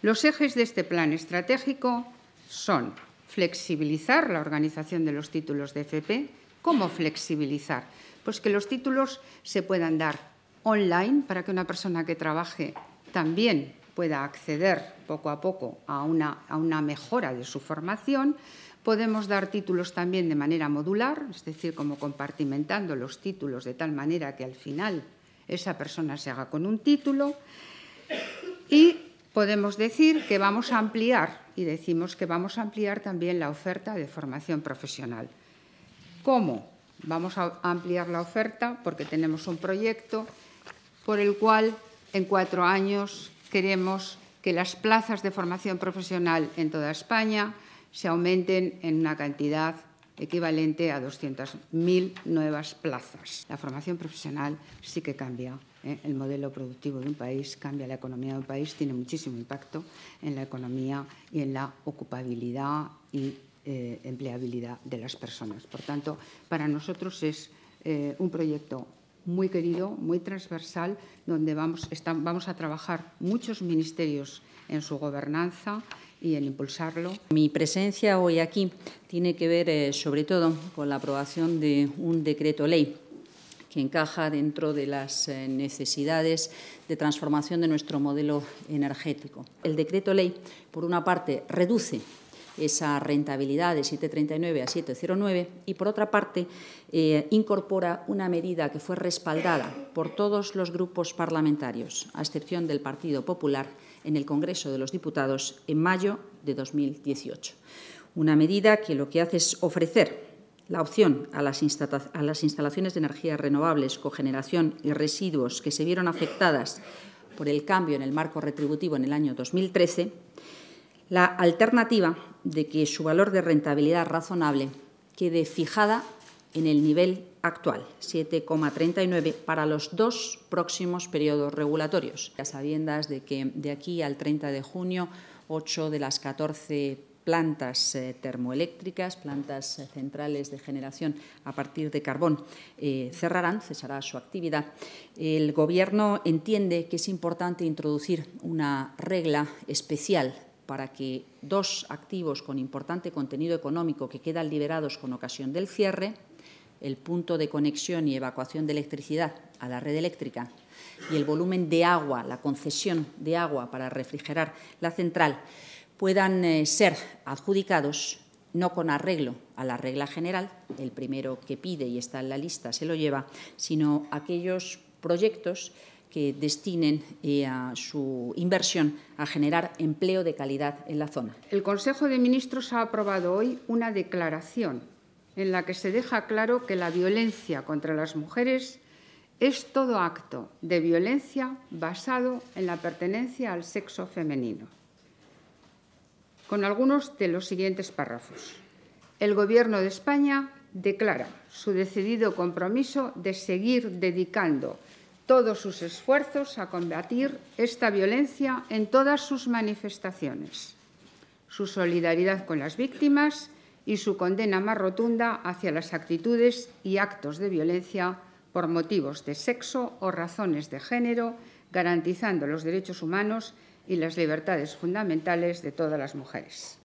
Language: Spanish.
Los ejes de este plan estratégico son flexibilizar la organización de los títulos de FP. ¿Cómo flexibilizar? Pues que los títulos se puedan dar online para que una persona que trabaje también pueda acceder poco a poco a una, a una mejora de su formación. Podemos dar títulos también de manera modular, es decir, como compartimentando los títulos de tal manera que al final esa persona se haga con un título podemos decir que vamos a ampliar, y decimos que vamos a ampliar también la oferta de formación profesional. ¿Cómo? Vamos a ampliar la oferta porque tenemos un proyecto por el cual en cuatro años queremos que las plazas de formación profesional en toda España se aumenten en una cantidad equivalente a 200.000 nuevas plazas. La formación profesional sí que cambia ¿eh? el modelo productivo de un país, cambia la economía de un país, tiene muchísimo impacto en la economía y en la ocupabilidad y eh, empleabilidad de las personas. Por tanto, para nosotros es eh, un proyecto muy querido, muy transversal, donde vamos, vamos a trabajar muchos ministerios en su gobernanza y impulsarlo. Mi presencia hoy aquí tiene que ver eh, sobre todo con la aprobación de un decreto ley que encaja dentro de las eh, necesidades de transformación de nuestro modelo energético. El decreto ley, por una parte, reduce esa rentabilidad de 7,39 a 7,09 y, por otra parte, eh, incorpora una medida que fue respaldada por todos los grupos parlamentarios, a excepción del Partido Popular, en el Congreso de los Diputados en mayo de 2018. Una medida que lo que hace es ofrecer la opción a las, instalaciones de energías renovables, cogeneración y residuos que se vieron afectadas por el cambio en el marco retributivo en el año 2013, la alternativa de que su valor de rentabilidad razonable quede fijada en el nivel actual, 7,39 para los dos próximos periodos regulatorios, a sabiendas de que de aquí al 30 de junio, 8 de las 14 plantas eh, termoeléctricas, plantas eh, centrales de generación a partir de carbón eh, cerrarán, cesará su actividad. El Gobierno entiende que es importante introducir una regla especial para que dos activos con importante contenido económico que quedan liberados con ocasión del cierre, el punto de conexión y evacuación de electricidad a la red eléctrica y el volumen de agua, la concesión de agua para refrigerar la central, puedan eh, ser adjudicados no con arreglo a la regla general, el primero que pide y está en la lista se lo lleva, sino aquellos proyectos que destinen eh, a su inversión a generar empleo de calidad en la zona. El Consejo de Ministros ha aprobado hoy una declaración en la que se deja claro que la violencia contra las mujeres es todo acto de violencia basado en la pertenencia al sexo femenino. Con algunos de los siguientes párrafos. El Gobierno de España declara su decidido compromiso de seguir dedicando todos sus esfuerzos a combatir esta violencia en todas sus manifestaciones. Su solidaridad con las víctimas y su condena más rotunda hacia las actitudes y actos de violencia por motivos de sexo o razones de género, garantizando los derechos humanos y las libertades fundamentales de todas las mujeres.